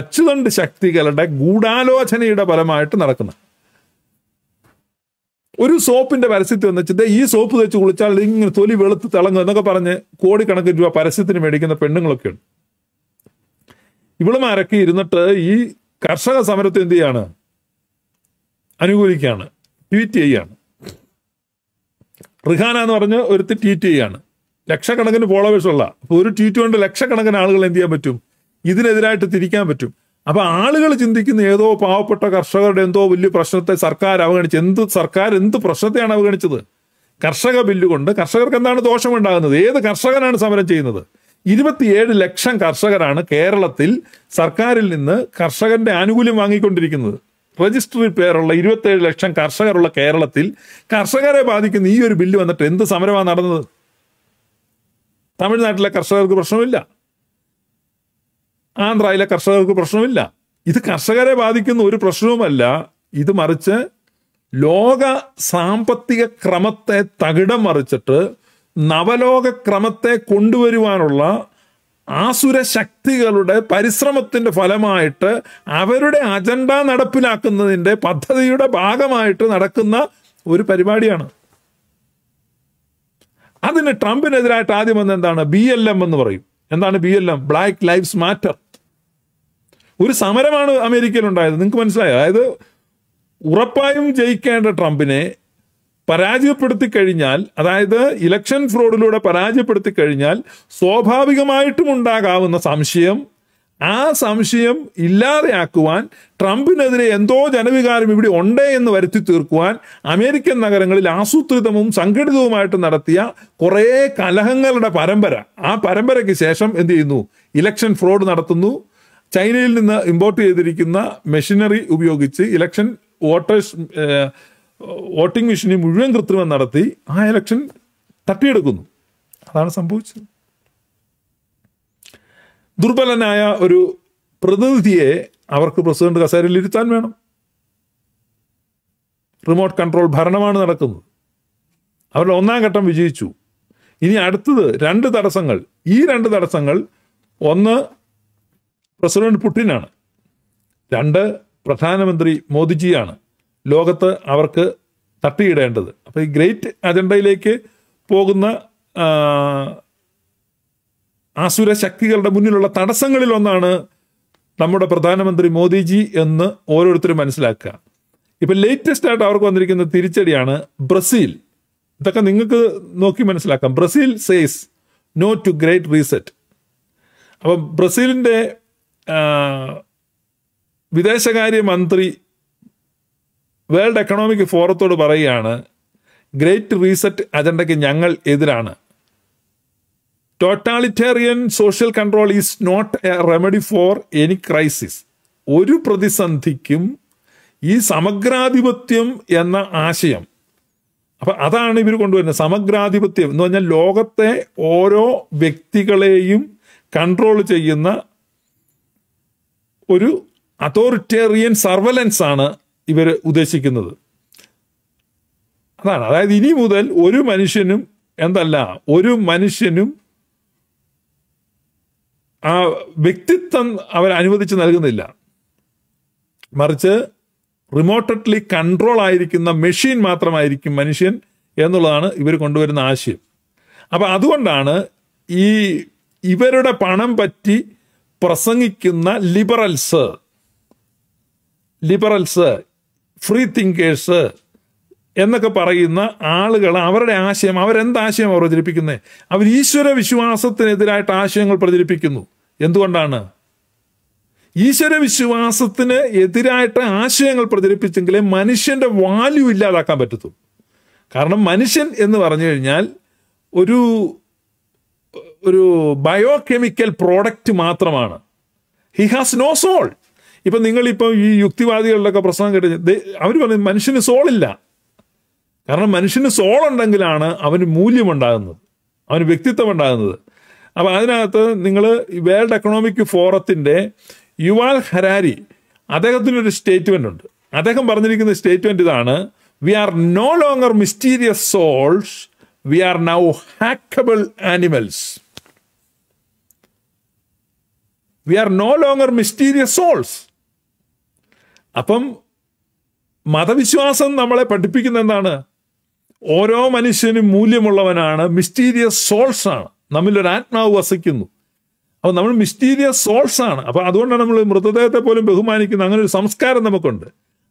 അച്ചുതണ്ട് ശക്തികളുടെ ഗൂഢാലോചനയുടെ ഫലമായിട്ട് നടക്കുന്നത് ഒരു സോപ്പിന്റെ പരസ്യത്തിൽ വെച്ചിട്ട് ഈ സോപ്പ് തേച്ച് കുളിച്ചാൽ ഇങ്ങനെ തൊലി വെളുത്ത് തിളങ്ങും എന്നൊക്കെ പറഞ്ഞ് കോടിക്കണക്കിന് രൂപ പരസ്യത്തിന് മേടിക്കുന്ന പെണ്ണുങ്ങളൊക്കെയുണ്ട് ഇവളുമാരൊക്കെ ഇരുന്നിട്ട് ഈ കർഷക സമരത്തെ എന്ത് ചെയ്യാണ് അനുകൂലിക്കുകയാണ് ട്വീറ്റ് ചെയ്യാണ് റിഹാന എന്ന് പറഞ്ഞ് ഒരുത്തി ട്വീറ്റ് ചെയ്യാണ് ലക്ഷക്കണക്കിന് ഫോളോവേഴ്സ് ഉള്ള അപ്പോൾ ഒരു ട്വീറ്റ് കൊണ്ട് ലക്ഷക്കണക്കിന് ആളുകൾ എന്ത് ചെയ്യാൻ പറ്റും ഇതിനെതിരായിട്ട് തിരിക്കാൻ പറ്റും അപ്പൊ ആളുകൾ ചിന്തിക്കുന്ന ഏതോ പാവപ്പെട്ട കർഷകരുടെ എന്തോ വലിയ പ്രശ്നത്തെ സർക്കാർ അവഗണിച്ച് എന്ത് സർക്കാർ എന്ത് പ്രശ്നത്തെയാണ് അവഗണിച്ചത് കർഷക ബില്ല് കൊണ്ട് കർഷകർക്ക് എന്താണ് ദോഷമുണ്ടാകുന്നത് ഏത് കർഷകനാണ് സമരം ചെയ്യുന്നത് ഇരുപത്തിയേഴ് ലക്ഷം കർഷകരാണ് കേരളത്തിൽ സർക്കാരിൽ നിന്ന് കർഷകന്റെ ആനുകൂല്യം വാങ്ങിക്കൊണ്ടിരിക്കുന്നത് രജിസ്റ്ററിൽ പേരുള്ള ഇരുപത്തേഴ് ലക്ഷം കർഷകരുള്ള കേരളത്തിൽ കർഷകരെ ബാധിക്കുന്ന ഈ ഒരു ബില്ല് വന്നിട്ട് എന്ത് സമരമാണ് നടന്നത് തമിഴ്നാട്ടിലെ കർഷകർക്ക് പ്രശ്നമില്ല ആന്ധ്രയിലെ കർഷകർക്ക് പ്രശ്നമില്ല ഇത് കർഷകരെ ബാധിക്കുന്ന ഒരു പ്രശ്നവുമല്ല ഇത് മറിച്ച് ലോക സാമ്പത്തിക ക്രമത്തെ തകിടം മറിച്ചിട്ട് നവലോക ക്രമത്തെ കൊണ്ടുവരുവാനുള്ള ആസുര ശക്തികളുടെ പരിശ്രമത്തിൻ്റെ ഫലമായിട്ട് അവരുടെ അജണ്ട നടപ്പിലാക്കുന്നതിൻ്റെ പദ്ധതിയുടെ ഭാഗമായിട്ട് നടക്കുന്ന ഒരു പരിപാടിയാണ് അതിന് ട്രംപിനെതിരായിട്ട് ആദ്യം വന്ന് എന്താണ് ബി എൽ എം എന്ന് പറയും എന്താണ് B L M black lives matter ഒരു സമരമാണ് അമേരിക്കയിൽ ഉണ്ടായത് നിങ്ങൾക്ക് മനസ്സിലായോ അതായത് ഉറപ്പായും ജയിക്കേണ്ട ട്രംപിനെ പരാജയപ്പെടുത്തി കഴിഞ്ഞാൽ അതായത് ഇലക്ഷൻ ഫ്രോഡിലൂടെ പരാജയപ്പെടുത്തി കഴിഞ്ഞാൽ സ്വാഭാവികമായിട്ടും ഉണ്ടാകാവുന്ന സംശയം ആ സംശയം ഇല്ലാതെയാക്കുവാൻ ട്രംപിനെതിരെ എന്തോ ജനവികാരം ഇവിടെ ഉണ്ടേ എന്ന് വരുത്തി തീർക്കുവാൻ അമേരിക്കൻ നഗരങ്ങളിൽ ആസൂത്രിതവും സംഘടിതവുമായിട്ട് നടത്തിയ കുറേ കലഹങ്ങളുടെ പരമ്പര ആ പരമ്പരയ്ക്ക് ശേഷം എന്ത് ചെയ്യുന്നു ഇലക്ഷൻ ഫ്രോഡ് നടത്തുന്നു ചൈനയിൽ നിന്ന് ഇമ്പോർട്ട് ചെയ്തിരിക്കുന്ന മെഷീനറി ഉപയോഗിച്ച് ഇലക്ഷൻ വോട്ടേഴ്സ് വോട്ടിംഗ് മെഷീനിൽ മുഴുവൻ കൃത്രിമം നടത്തി ആ ഇലക്ഷൻ തട്ടിയെടുക്കുന്നു അതാണ് സംഭവിച്ചത് ദുർബലനായ ഒരു പ്രതിനിധിയെ അവർക്ക് പ്രസിഡന്റ് കസേരയിൽ ഇരുത്താൻ വേണം റിമോട്ട് കൺട്രോൾ ഭരണമാണ് നടക്കുന്നത് അവരുടെ ഒന്നാം ഘട്ടം വിജയിച്ചു ഇനി അടുത്തത് രണ്ട് തടസ്സങ്ങൾ ഈ രണ്ട് തടസ്സങ്ങൾ ഒന്ന് പ്രസിഡന്റ് പുടിനാണ് രണ്ട് പ്രധാനമന്ത്രി മോദിജിയാണ് ലോകത്ത് അവർക്ക് തട്ടിയിടേണ്ടത് അപ്പോൾ ഈ ഗ്രേറ്റ് അജണ്ടയിലേക്ക് പോകുന്ന ആസുര ശക്തികളുടെ മുന്നിലുള്ള തടസ്സങ്ങളിൽ ഒന്നാണ് നമ്മുടെ പ്രധാനമന്ത്രി മോദിജി എന്ന് ഓരോരുത്തരും മനസ്സിലാക്കുക ഇപ്പം ലേറ്റസ്റ്റ് ആയിട്ട് അവർക്ക് വന്നിരിക്കുന്ന തിരിച്ചടിയാണ് ബ്രസീൽ ഇതൊക്കെ നിങ്ങൾക്ക് നോക്കി മനസ്സിലാക്കാം Brazil says no to great reset അപ്പം ബ്രസീലിൻ്റെ വിദേശകാര്യമന്ത്രി വേൾഡ് എക്കണോമിക് ഫോറത്തോട് പറയുകയാണ് ഗ്രേറ്റ് റീസെറ്റ് അജണ്ടയ്ക്ക് ഞങ്ങൾ എതിരാണ് totalitarian social control is not a remedy for any crisis ഒരു പ്രതിസന്ധിക്കും ഈ സമഗ്രാധിപത്യം എന്ന ആശയം അപ്പം അതാണ് ഇവർ കൊണ്ടുവരുന്നത് സമഗ്രാധിപത്യം എന്ന് പറഞ്ഞാൽ ലോകത്തെ ഓരോ വ്യക്തികളെയും കൺട്രോൾ ചെയ്യുന്ന ഒരു അതോറിറ്റേറിയൻ സർവലൻസ് ആണ് ഇവർ ഉദ്ദേശിക്കുന്നത് അതാണ് അതായത് ഇനി മുതൽ ഒരു മനുഷ്യനും എന്തല്ല ഒരു മനുഷ്യനും ആ വ്യക്തിത്വം അവർ അനുവദിച്ച് നൽകുന്നില്ല മറിച്ച് റിമോട്ടഡ്ലി കൺട്രോൾ ആയിരിക്കുന്ന മെഷീൻ മാത്രമായിരിക്കും മനുഷ്യൻ എന്നുള്ളതാണ് ഇവർ കൊണ്ടുവരുന്ന ആശയം അപ്പം അതുകൊണ്ടാണ് ഈ ഇവരുടെ പണം പറ്റി പ്രസംഗിക്കുന്ന ലിബറൽസ് ലിബറൽസ് ഫ്രീ തിങ്കേഴ്സ് എന്നൊക്കെ പറയുന്ന ആളുകൾ അവരുടെ ആശയം അവരെന്താശയം ആശയം അവർ പ്രചരിപ്പിക്കുന്നത് അവർ ഈശ്വര വിശ്വാസത്തിനെതിരായിട്ട് ആശയങ്ങൾ പ്രചരിപ്പിക്കുന്നു എന്തുകൊണ്ടാണ് ഈശ്വര വിശ്വാസത്തിന് എതിരായിട്ട് ആശയങ്ങൾ പ്രചരിപ്പിച്ചെങ്കിലേ മനുഷ്യൻ്റെ വാല്യൂ ഇല്ലാതാക്കാൻ പറ്റത്തു കാരണം മനുഷ്യൻ എന്ന് പറഞ്ഞു കഴിഞ്ഞാൽ ഒരു ഒരു ബയോ കെമിക്കൽ പ്രോഡക്റ്റ് മാത്രമാണ് ഹി ഹാസ് നോ സോൾ ഇപ്പം നിങ്ങളിപ്പോൾ ഈ യുക്തിവാദികളിലൊക്കെ പ്രശ്നം കേട്ട് അവർ പറഞ്ഞു മനുഷ്യന് സോളില്ല കാരണം മനുഷ്യന് സോൾ ഉണ്ടെങ്കിലാണ് അവന് മൂല്യമുണ്ടാകുന്നത് അവന് വ്യക്തിത്വം ഉണ്ടാകുന്നത് അപ്പോൾ അതിനകത്ത് നിങ്ങൾ വേൾഡ് എക്കണോമിക് ഫോറത്തിൻ്റെ യുവാൽ ഹരാരി അദ്ദേഹത്തിനൊരു സ്റ്റേറ്റ്മെൻ്റ് ഉണ്ട് അദ്ദേഹം പറഞ്ഞിരിക്കുന്ന സ്റ്റേറ്റ്മെൻ്റ് ഇതാണ് we are no longer mysterious souls we are now hackable animals we are no longer mysterious souls അപ്പം മതവിശ്വാസം നമ്മളെ പഠിപ്പിക്കുന്ന എന്താണ് ഓരോ മനുഷ്യനും മൂല്യമുള്ളവനാണ് മിസ്റ്റീരിയസ് സോൾസ് ആണ് നമ്മിലൊരു ആത്മാവ് വസിക്കുന്നു അപ്പം നമ്മൾ മിസ്റ്റീരിയസ് സോൾസ് ആണ് അപ്പോൾ അതുകൊണ്ടാണ് നമ്മൾ മൃതദേഹത്തെ പോലും ബഹുമാനിക്കുന്ന അങ്ങനെ ഒരു സംസ്കാരം നമുക്കുണ്ട്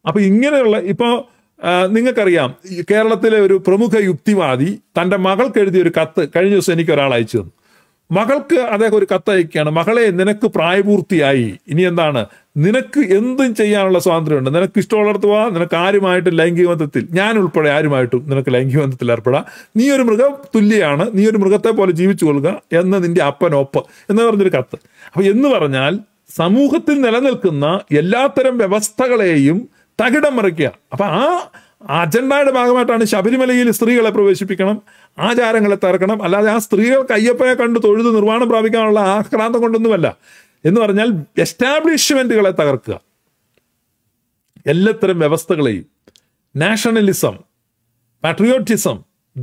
അപ്പം ഇങ്ങനെയുള്ള ഇപ്പോൾ നിങ്ങൾക്കറിയാം കേരളത്തിലെ ഒരു പ്രമുഖ യുക്തിവാദി തൻ്റെ മകൾക്ക് എഴുതിയ ഒരു കത്ത് കഴിഞ്ഞ ദിവസം എനിക്ക് ഒരാൾ അയച്ചു തന്നു മകൾക്ക് അദ്ദേഹം ഒരു കത്തയക്കുകയാണ് മകളെ നിനക്ക് പ്രായപൂർത്തിയായി ഇനി എന്താണ് നിനക്ക് എന്തും ചെയ്യാനുള്ള സ്വാതന്ത്ര്യമുണ്ട് നിനക്ക് ഇഷ്ടമുള്ളിടത്ത് പോവാ നിനക്ക് ആരുമായിട്ടും ലൈംഗിക ബന്ധത്തിൽ ഞാൻ ഉൾപ്പെടെ ആരുമായിട്ടും നിനക്ക് ലൈംഗിക ബന്ധത്തിൽ ഏർപ്പെടാം നീ ഒരു മൃഗ തുല്യാണ് നീ ഒരു മൃഗത്തെ പോലെ ജീവിച്ചു കൊള്ളുക എന്ന് നിന്റെ അപ്പനൊപ്പ് എന്ന് പറഞ്ഞൊരു കത്ത് അപ്പൊ എന്ന് പറഞ്ഞാൽ സമൂഹത്തിൽ നിലനിൽക്കുന്ന എല്ലാത്തരം വ്യവസ്ഥകളെയും തകിടം മറിക്കുക അപ്പൊ ആ അജണ്ടയുടെ ഭാഗമായിട്ടാണ് ശബരിമലയിൽ സ്ത്രീകളെ പ്രവേശിപ്പിക്കണം ആചാരങ്ങളെ തറക്കണം അല്ലാതെ ആ സ്ത്രീകൾക്ക് അയ്യപ്പനെ കണ്ട് തൊഴുത് നിർവ്വാണം പ്രാപിക്കാനുള്ള ആക്രാന്തം കൊണ്ടൊന്നുമല്ല എന്ന് പറഞ്ഞാൽ എസ്റ്റാബ്ലിഷ്മെന്റുകളെ തകർക്കുക എല്ലാത്തരം വ്യവസ്ഥകളെയും നാഷണലിസം പാട്രിയോട്ടിസം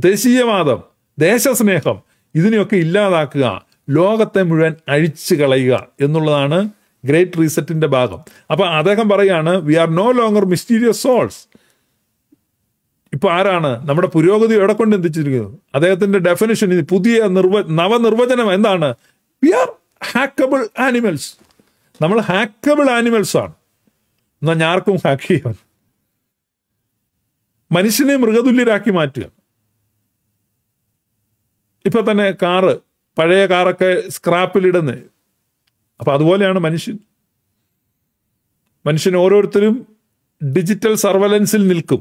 ദേശീയവാദം ദേശസ്നേഹം ഇതിനെയൊക്കെ ഇല്ലാതാക്കുക ലോകത്തെ മുഴുവൻ അഴിച്ചു കളയുക എന്നുള്ളതാണ് ഗ്രേറ്റ് റീസെറ്റിൻ്റെ ഭാഗം അപ്പോൾ അദ്ദേഹം പറയുകയാണ് we are no longer mysterious souls ഇപ്പൊ ആരാണ് നമ്മുടെ പുരോഗതി എവിടെ കൊണ്ട് എന്തിച്ചിരിക്കുന്നത് അദ്ദേഹത്തിന്റെ ഡെഫിനിഷൻ പുതിയ നിർവ നവനിർവചനം എന്താണ് വി ആർ ഹാക്കബിൾ ആനിമൽസ് നമ്മൾ ഹാക്കബിൾ ആനിമൽസ് ആണ് എന്നാൽ ഞാർക്കും ഹാക്ക് ചെയ്യാൻ മനുഷ്യനെ മൃഗതുല്യരാക്കി മാറ്റുക ഇപ്പൊ തന്നെ കാറ് പഴയ കാറൊക്കെ സ്ക്രാപ്പിലിടുന്ന അപ്പൊ അതുപോലെയാണ് മനുഷ്യൻ മനുഷ്യൻ ഓരോരുത്തരും ഡിജിറ്റൽ സർവലൻസിൽ നിൽക്കും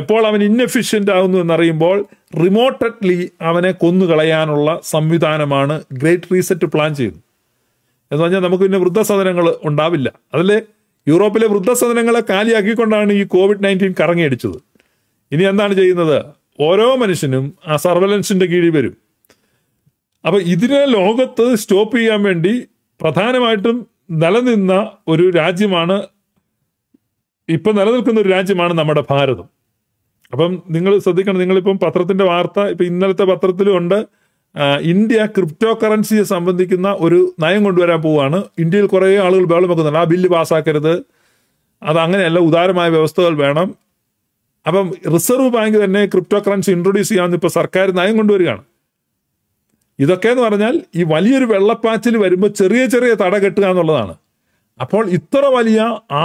എപ്പോൾ അവൻ ഇന്നെഫിഷ്യൻ്റ് ആകുന്നു എന്നറിയുമ്പോൾ റിമോട്ടഡ്ലി അവനെ കൊന്നുകളയാനുള്ള സംവിധാനമാണ് ഗ്രേറ്റ് റീസെറ്റ് പ്ലാൻ ചെയ്യുന്നത് എന്ന് പറഞ്ഞാൽ നമുക്ക് പിന്നെ വൃദ്ധസദനങ്ങൾ ഉണ്ടാവില്ല അതല്ലേ യൂറോപ്പിലെ വൃദ്ധസദനങ്ങളെ കാലിയാക്കിക്കൊണ്ടാണ് ഈ കോവിഡ് നയൻറ്റീൻ കറങ്ങിയടിച്ചത് ഇനി എന്താണ് ചെയ്യുന്നത് ഓരോ മനുഷ്യനും ആ സർവലൻസിൻ്റെ കീഴിൽ വരും അപ്പോൾ ഇതിനെ ലോകത്ത് സ്റ്റോപ്പ് ചെയ്യാൻ വേണ്ടി പ്രധാനമായിട്ടും നിലനിന്ന ഒരു രാജ്യമാണ് ഇപ്പം നിലനിൽക്കുന്ന ഒരു രാജ്യമാണ് നമ്മുടെ ഭാരതം അപ്പം നിങ്ങൾ ശ്രദ്ധിക്കണം നിങ്ങളിപ്പം പത്രത്തിന്റെ വാർത്ത ഇപ്പം ഇന്നലത്തെ പത്രത്തിലും ഉണ്ട് ഇന്ത്യ ക്രിപ്റ്റോ കറൻസിയെ സംബന്ധിക്കുന്ന ഒരു നയം കൊണ്ടുവരാൻ പോവുകയാണ് ഇന്ത്യയിൽ കുറേ ആളുകൾ ബഹളം വെക്കുന്നുണ്ട് ആ ബില്ല് പാസ്സാക്കരുത് അത് അങ്ങനെയല്ല ഉദാരമായ വ്യവസ്ഥകൾ വേണം അപ്പം റിസർവ് ബാങ്ക് തന്നെ ക്രിപ്റ്റോ കറൻസി ഇൻട്രൊഡ്യൂസ് ചെയ്യാമെന്ന് ഇപ്പോൾ സർക്കാർ നയം കൊണ്ടുവരികയാണ് ഇതൊക്കെ എന്ന് പറഞ്ഞാൽ ഈ വലിയൊരു വെള്ളപ്പാച്ചിൽ വരുമ്പോൾ ചെറിയ ചെറിയ തട കെട്ടുക എന്നുള്ളതാണ് അപ്പോൾ ഇത്ര വലിയ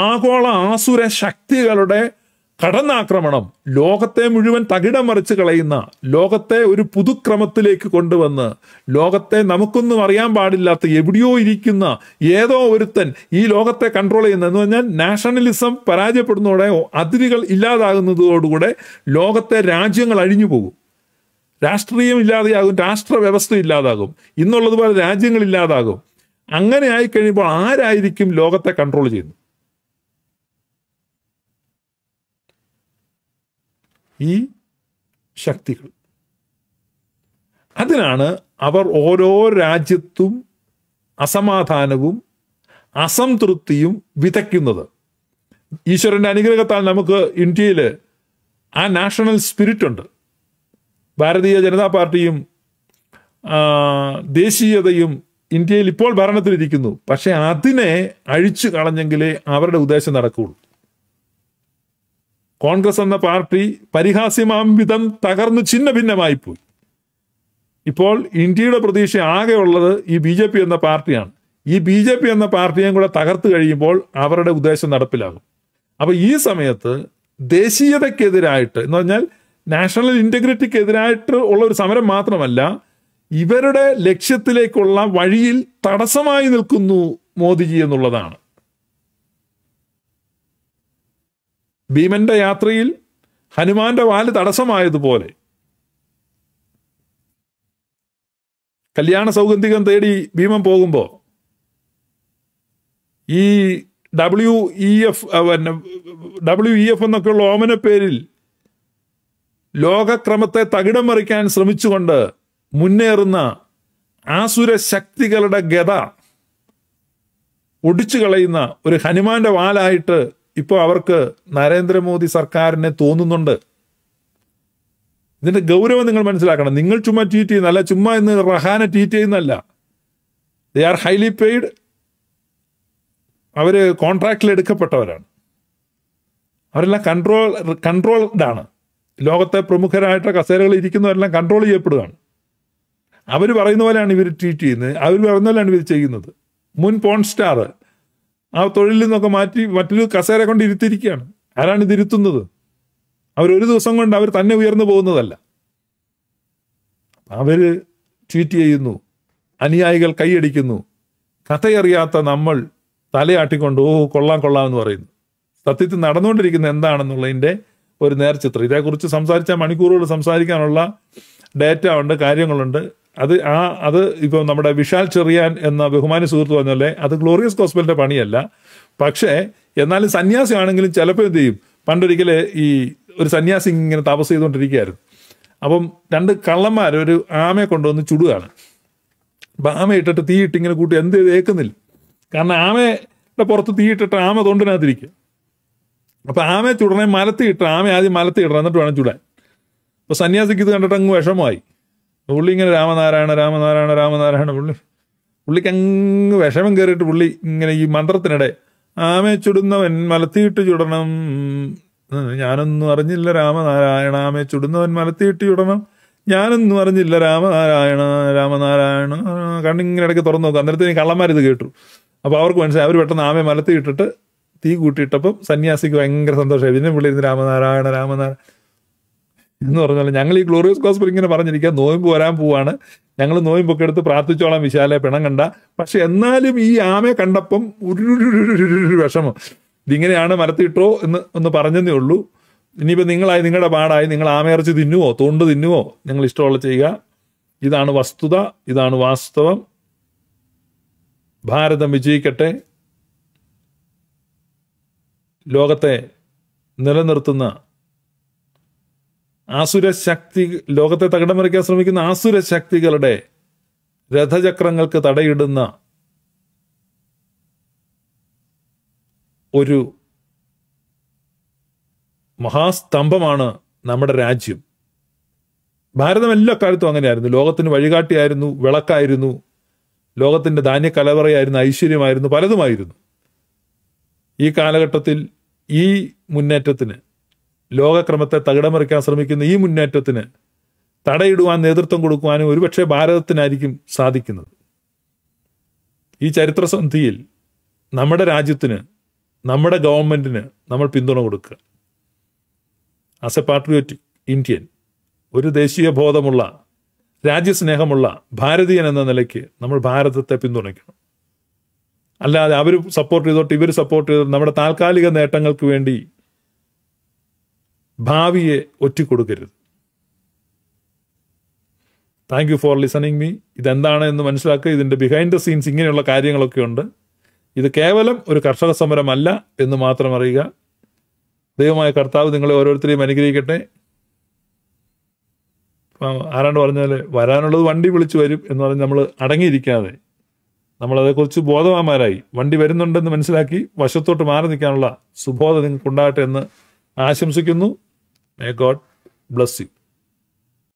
ആഗോള ആസുര ശക്തികളുടെ കടന്നാക്രമണം ലോകത്തെ മുഴുവൻ തകിടം മറിച്ച് കളയുന്ന ലോകത്തെ ഒരു പുതുക്രമത്തിലേക്ക് കൊണ്ടുവന്ന് ലോകത്തെ നമുക്കൊന്നും അറിയാൻ പാടില്ലാത്ത എവിടെയോ ഇരിക്കുന്ന ഏതോ ഒരുത്തൻ ഈ ലോകത്തെ കൺട്രോൾ ചെയ്യുന്ന എന്ന് പറഞ്ഞാൽ നാഷണലിസം പരാജയപ്പെടുന്നതോടെ അതിരുകൾ ഇല്ലാതാകുന്നതോടുകൂടെ ലോകത്തെ രാജ്യങ്ങൾ അഴിഞ്ഞു പോകും രാഷ്ട്രീയം ഇല്ലാതെയാകും രാഷ്ട്ര വ്യവസ്ഥ ഇല്ലാതാകും ഇന്നുള്ളതുപോലെ രാജ്യങ്ങൾ ഇല്ലാതാകും അങ്ങനെ ആയിക്കഴിയുമ്പോൾ ആരായിരിക്കും ലോകത്തെ കൺട്രോൾ ചെയ്യുന്നത് ഈ ശക്തികൾ അതിനാണ് അവർ ഓരോ രാജ്യത്തും അസമാധാനവും അസംതൃപ്തിയും വിതയ്ക്കുന്നത് ഈശ്വരൻ്റെ അനുഗ്രഹത്താൽ നമുക്ക് ഇന്ത്യയിൽ ആ നാഷണൽ സ്പിരിറ്റ് ഉണ്ട് ഭാരതീയ ജനതാ പാർട്ടിയും ദേശീയതയും ഇന്ത്യയിൽ ഇപ്പോൾ ഭരണത്തിലിരിക്കുന്നു പക്ഷേ അതിനെ അഴിച്ചു കളഞ്ഞെങ്കിലേ അവരുടെ ഉദ്ദേശം നടക്കുകയുള്ളൂ കോൺഗ്രസ് എന്ന പാർട്ടി പരിഹാസ്യമാംവിധം തകർന്നു ഛിന്ന ഭിന്നമായിപ്പോയി ഇപ്പോൾ ഇന്ത്യയുടെ പ്രതീക്ഷ ആകെയുള്ളത് ഈ ബി ജെ പി എന്ന പാർട്ടിയാണ് ഈ ബി ജെ പി എന്ന പാർട്ടിയെയും കൂടെ തകർത്ത് കഴിയുമ്പോൾ അവരുടെ ഉദ്ദേശം നടപ്പിലാകും അപ്പോൾ ഈ സമയത്ത് ദേശീയതയ്ക്കെതിരായിട്ട് എന്ന് പറഞ്ഞാൽ നാഷണൽ ഇൻറ്റഗ്രിറ്റിക്കെതിരായിട്ട് ഉള്ള ഒരു സമരം മാത്രമല്ല ഇവരുടെ ലക്ഷ്യത്തിലേക്കുള്ള വഴിയിൽ തടസ്സമായി നിൽക്കുന്നു മോദിജി എന്നുള്ളതാണ് ഭീമന്റെ യാത്രയിൽ ഹനുമാന്റെ വാല് തടസ്സമായതുപോലെ കല്യാണ സൗഗന്ധികം തേടി ഭീമൻ പോകുമ്പോൾ ഈ ഡബ്ല്യു ഇ എഫ് പിന്നെ ഡബ്ല്യു ഇ എഫ് എന്നൊക്കെയുള്ള ഓമന പേരിൽ ലോകക്രമത്തെ തകിടം മറിക്കാൻ ശ്രമിച്ചുകൊണ്ട് മുന്നേറുന്ന ആസുര ശക്തികളുടെ ഗത ഒടിച്ചു കളയുന്ന ഒരു ഹനുമാന്റെ വാലായിട്ട് ഇപ്പോൾ അവർക്ക് നരേന്ദ്രമോദി സർക്കാരിനെ തോന്നുന്നുണ്ട് ഇതിൻ്റെ ഗൗരവം നിങ്ങൾ മനസ്സിലാക്കണം നിങ്ങൾ ചുമ്മാ ട്വീറ്റ് ചെയ്യുന്നല്ല ചുമ്മാ ഇന്ന് റഹാനെ ട്വീറ്റ് ചെയ്യുന്നല്ല ദേ ആർ ഹൈലി പെയ്ഡ് അവർ കോൺട്രാക്റ്റിൽ എടുക്കപ്പെട്ടവരാണ് അവരെല്ലാം കൺട്രോൾ കൺട്രോൾഡാണ് ലോകത്തെ പ്രമുഖരായിട്ട് കസേരകളിൽ ഇരിക്കുന്നവരെല്ലാം കൺട്രോൾ ചെയ്യപ്പെടുകയാണ് അവർ പറയുന്ന പോലെയാണ് ഇവർ ട്വീറ്റ് ചെയ്യുന്നത് അവർ പറയുന്ന പോലെയാണ് ഇവർ ചെയ്യുന്നത് മുൻ പോൺ സ്റ്റാർ ആ തൊഴിലിൽ നിന്നൊക്കെ മാറ്റി മറ്റൊരു കസേര കൊണ്ട് ഇരുത്തിരിക്കുകയാണ് ആരാണ് ഇതിരുത്തുന്നത് അവരൊരു ദിവസം കൊണ്ട് അവർ തന്നെ ഉയർന്നു പോകുന്നതല്ല അവർ ട്വീറ്റ് ചെയ്യുന്നു അനുയായികൾ കൈയടിക്കുന്നു കഥയറിയാത്ത നമ്മൾ തലയാട്ടിക്കൊണ്ട് ഓ കൊള്ളാം കൊള്ളാം എന്ന് പറയുന്നു സത്യത്തിൽ നടന്നുകൊണ്ടിരിക്കുന്ന എന്താണെന്നുള്ളതിൻ്റെ ഒരു നേർചിത്രം ഇതേക്കുറിച്ച് സംസാരിച്ചാൽ മണിക്കൂറുകൾ സംസാരിക്കാനുള്ള ഡേറ്റ ഉണ്ട് കാര്യങ്ങളുണ്ട് അത് ആ അത് ഇപ്പോൾ നമ്മുടെ വിശാൽ ചെറിയാൻ എന്ന ബഹുമാന സുഹൃത്ത് പറഞ്ഞല്ലേ അത് ഗ്ലോറിയസ് ഗോസ്ബലിൻ്റെ പണിയല്ല പക്ഷേ എന്നാലും സന്യാസി ആണെങ്കിലും ചിലപ്പോൾ എന്ത് ചെയ്യും പണ്ടൊരിക്കൽ ഈ ഒരു സന്യാസി ഇങ്ങനെ തപസ് ചെയ്തുകൊണ്ടിരിക്കുകയായിരുന്നു അപ്പം രണ്ട് കള്ളന്മാർ ഒരു ആമയെ കൊണ്ടുവന്ന് ചുടുകയാണ് അപ്പം ആമ ഇട്ടിട്ട് തീ ഇട്ട് ഇങ്ങനെ കൂട്ടി എന്ത് ചെയ്ത് ഏക്കുന്നില്ല കാരണം ആമയുടെ പുറത്ത് തീ ഇട്ടിട്ട് ആമ തൊണ്ടിനകത്തിരിക്കുക അപ്പം ആമ ചുടണേ മലത്തി ഇട്ട് ആമ ആദ്യം മലത്തി ഇടണം എന്നിട്ട് വേണം ചുടാൻ അപ്പോൾ സന്യാസിക്ക് ഇത് കണ്ടിട്ട് അങ്ങ് വിഷമമായി പുള്ളി ഇങ്ങനെ രാമനാരായണ രാമനാരായണ രാമനാരായണ പുള്ളി പുള്ളിക്ക് അങ്ങ് വിഷമം കയറിയിട്ട് പുള്ളി ഇങ്ങനെ ഈ മന്ത്രത്തിനിടെ ആമേ ചുടുന്നവൻ മലത്തിയിട്ട് ചുടണം ഞാനൊന്നും അറിഞ്ഞില്ല രാമനാരായണ ആമേ ചുടുന്നവൻ മലത്തിയിട്ട് ചുടണം ഞാനൊന്നും അറിഞ്ഞില്ല രാമനാരായണ രാമനാരായണ കണ്ണിങ്ങനെ ഇടയ്ക്ക് തുറന്നു നോക്കുക അന്നേരത്തിന് കള്ളന്മാരിത് കേട്ടു അപ്പോൾ അവർക്ക് മനസ്സിലായി അവർ പെട്ടെന്ന് ആമയെ മലത്തിയിട്ടിട്ട് തീ കൂട്ടിയിട്ടപ്പം സന്യാസിക്ക് ഭയങ്കര സന്തോഷമായി പിന്നെ പുള്ളി ഇരുന്ന് രാമനാരായണ രാമനാരായണ എന്ന് പറഞ്ഞാൽ ഞങ്ങൾ ഈ ഗ്ലോറിയസ് ഗോസ്ബൽ ഇങ്ങനെ പറഞ്ഞിരിക്കുക നോയമ്പ് വരാൻ പോവാണ് ഞങ്ങൾ നോയമ്പൊക്കെ എടുത്ത് പ്രാർത്ഥിച്ചോളാം വിശാലെ പിണം കണ്ട പക്ഷെ എന്നാലും ഈ ആമയെ കണ്ടപ്പം ഒരു വിഷമം ഇതിങ്ങനെയാണ് മരത്തിട്ടോ എന്ന് ഒന്ന് പറഞ്ഞതേ ഉള്ളൂ ഇനിയിപ്പോൾ നിങ്ങളായി നിങ്ങളുടെ പാടായി നിങ്ങൾ ആമയിറച്ചി തിന്നുവോ തോണ്ട് തിന്നുവോ നിങ്ങൾ ഇഷ്ടമുള്ള ചെയ്യുക ഇതാണ് വസ്തുത ഇതാണ് വാസ്തവം ഭാരതം വിജയിക്കട്ടെ ലോകത്തെ നിലനിർത്തുന്ന ആസുര ശക്തി ലോകത്തെ തകിടം മറിക്കാൻ ശ്രമിക്കുന്ന ശക്തികളുടെ രഥചക്രങ്ങൾക്ക് തടയിടുന്ന ഒരു മഹാസ്തംഭമാണ് നമ്മുടെ രാജ്യം ഭാരതം എല്ലാ കാലത്തും അങ്ങനെയായിരുന്നു ലോകത്തിന് വഴികാട്ടിയായിരുന്നു വിളക്കായിരുന്നു ലോകത്തിൻ്റെ ധാന്യ കലവറയായിരുന്നു ഐശ്വര്യമായിരുന്നു പലതുമായിരുന്നു ഈ കാലഘട്ടത്തിൽ ഈ മുന്നേറ്റത്തിന് ലോകക്രമത്തെ മറിക്കാൻ ശ്രമിക്കുന്ന ഈ മുന്നേറ്റത്തിന് തടയിടുവാൻ നേതൃത്വം കൊടുക്കുവാനും ഒരുപക്ഷെ ഭാരതത്തിനായിരിക്കും സാധിക്കുന്നത് ഈ ചരിത്രസന്ധിയിൽ നമ്മുടെ രാജ്യത്തിന് നമ്മുടെ ഗവൺമെൻറ്റിന് നമ്മൾ പിന്തുണ കൊടുക്കുക ആസ് എ പാട്രിയോറ്റിക് ഇന്ത്യൻ ഒരു ദേശീയ ബോധമുള്ള രാജ്യസ്നേഹമുള്ള ഭാരതീയൻ എന്ന നിലയ്ക്ക് നമ്മൾ ഭാരതത്തെ പിന്തുണയ്ക്കണം അല്ലാതെ അവർ സപ്പോർട്ട് ചെയ്തോട്ട് ഇവർ സപ്പോർട്ട് ചെയ്തോട്ട് നമ്മുടെ താൽക്കാലിക നേട്ടങ്ങൾക്ക് വേണ്ടി ഭാവിയെ ഒറ്റിക്കൊടുക്കരുത് thank you for listening me ഇതെന്താണ് എന്ന് മനസ്സിലാക്കുക ഇതിൻ്റെ ബിഹൈൻഡ് ദ സീൻസ് ഇങ്ങനെയുള്ള കാര്യങ്ങളൊക്കെ ഉണ്ട് ഇത് കേവലം ഒരു കർഷക സമരമല്ല എന്ന് മാത്രം അറിയുക ദൈവമായ കർത്താവ് നിങ്ങളെ ഓരോരുത്തരെയും അനുഗ്രഹിക്കട്ടെ ആരാണ്ട് പറഞ്ഞാൽ വരാനുള്ളത് വണ്ടി വിളിച്ചു വരും എന്ന് പറഞ്ഞ് നമ്മൾ അടങ്ങിയിരിക്കാതെ നമ്മളതേക്കുറിച്ച് ബോധവാന്മാരായി വണ്ടി വരുന്നുണ്ടെന്ന് മനസ്സിലാക്കി വശത്തോട്ട് മാറി നിൽക്കാനുള്ള സുബോധം നിങ്ങൾക്കുണ്ടാകട്ടെ എന്ന് ആശംസിക്കുന്നു May God bless you.